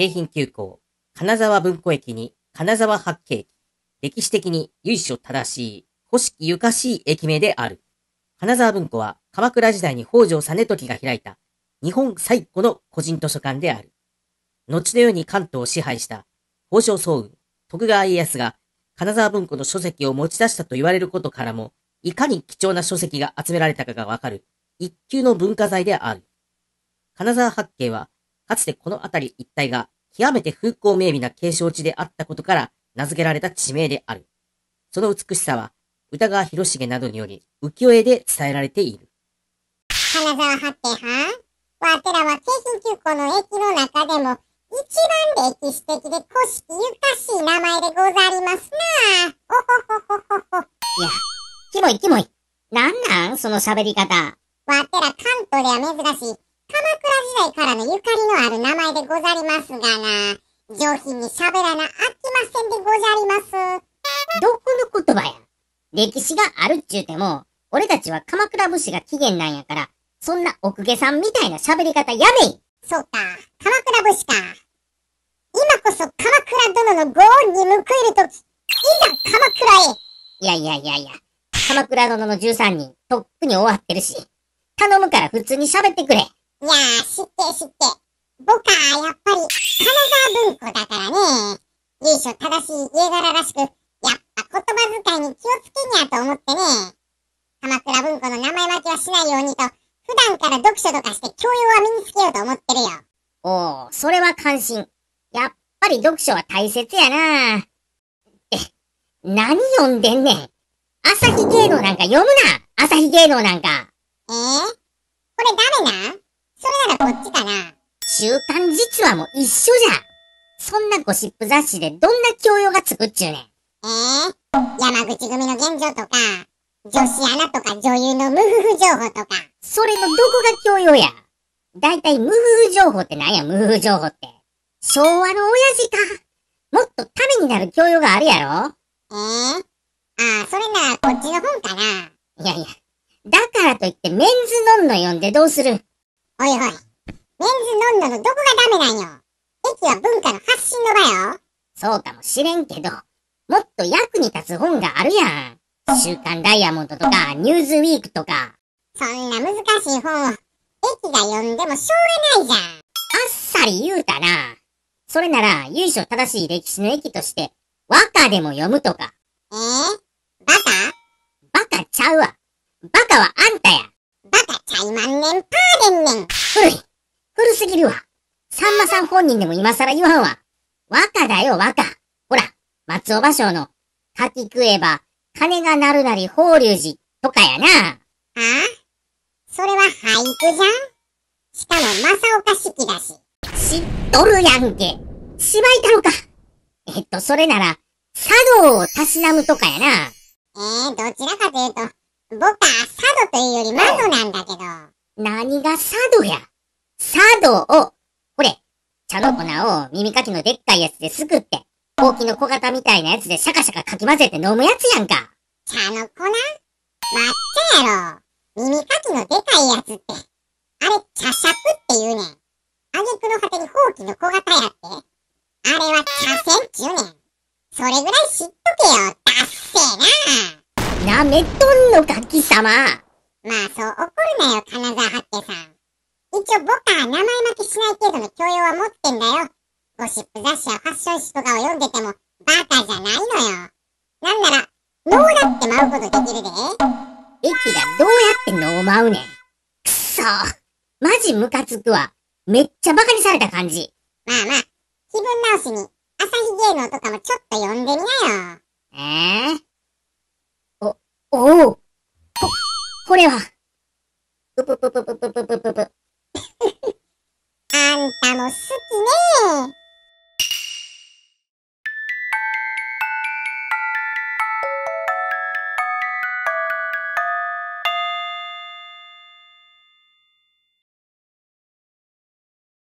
京浜急行、金沢文庫駅に金沢八景駅、歴史的に由緒正しい、古式ゆかしい駅名である。金沢文庫は鎌倉時代に北条実時が開いた日本最古の個人図書館である。後のように関東を支配した北条総雲、徳川家康が金沢文庫の書籍を持ち出したと言われることからも、いかに貴重な書籍が集められたかがわかる一級の文化財である。金沢八景はかつてこの辺り一帯が極めて風光明媚な景勝地であったことから名付けられた地名である。その美しさは、歌川広重などにより浮世絵で伝えられている。金沢八景は、わてらは京浜急行の駅の中でも、一番歴史的で古式ゆかしい名前でござりますなおほほほほほ。いや、キモいキモい。なんなんその喋り方。わてら関東では珍しい。からのゆかりのある名前でござりますがな、上品に喋らなあきませんでござります。どこの言葉や歴史があるっちゅうても、俺たちは鎌倉武士が起源なんやから、そんな奥家さんみたいな喋り方やべいそうか、鎌倉武士か。今こそ鎌倉殿のご恩に報いるとき、いざ鎌倉へいやいやいやいや、鎌倉殿の13人、とっくに終わってるし、頼むから普通に喋ってくれ。いやー、知って知って。僕はやっぱり、金沢文庫だからね。由書正しい家柄らしく、やっぱ言葉遣いに気をつけにゃと思ってね。鎌倉文庫の名前分けはしないようにと、普段から読書とかして教養は身につけようと思ってるよ。おー、それは関心。やっぱり読書は大切やなえ、何読んでんねん。朝日芸能なんか読むな朝日芸能なんか。えー、これダメなんそれならこっちかな。週刊実話も一緒じゃん。そんなゴシップ雑誌でどんな教養がつくっちゅうねん。ええー、山口組の現状とか、女子アナとか女優のムフフ情報とか。それのどこが教養や。だいたいムフフ情報ってなんや、ムフフ情報って。昭和の親父か。もっとためになる教養があるやろええー、ああ、それならこっちの本かな。いやいや、だからといってメンズノンノ読んでどうするおいおい。メンズノンノのどこがダメなんよ。駅は文化の発信の場よ。そうかもしれんけど、もっと役に立つ本があるやん。週刊ダイヤモンドとか、ニューズウィークとか。そんな難しい本を、駅が読んでもしょうがないじゃん。あっさり言うたな。それなら、由緒正しい歴史の駅として、和歌でも読むとか。えー、バカバカちゃうわ。バカはあんたや。歳万年パーデンねん。古い。古すぎるわ。さんまさん本人でも今更言わんわ。若だよ、若。ほら、松尾芭蕉の、柿食えば、金が鳴るなり法隆寺とかやな。ああそれは俳句じゃんしかも正岡式だし。知っとるやんけ。芝居たのか。えっと、それなら、茶道をたしなむとかやな。ええー、どちらかというと、僕はというより魔女なんだけど。何が佐渡や佐渡を、ほれ、茶の粉を耳かきのでっかいやつですくって、ほうきの小型みたいなやつでシャカシャカかき混ぜて飲むやつやんか。茶の粉抹茶やろ。耳かきのでかいやつって。あれ、茶シャプって言うねん。あげくの果てにほうきの小型やって。あれは茶せんっちゅうねん。それぐらい知っとけよ。だっせな。なめとんのか、貴様。まあそう怒るなよ、金沢八景さん。一応僕は名前負けしない程度の教養は持ってんだよ。ゴシップ雑誌やファッション誌とかを読んでてもバカじゃないのよ。なんなら、脳だって舞うことできるで。駅がどうやって脳舞うねん。くそマジムカつくわ。めっちゃバカにされた感じ。まあまあ、気分直しに、朝日芸能とかもちょっと読んでみなよ。ええー、お、おう。これは。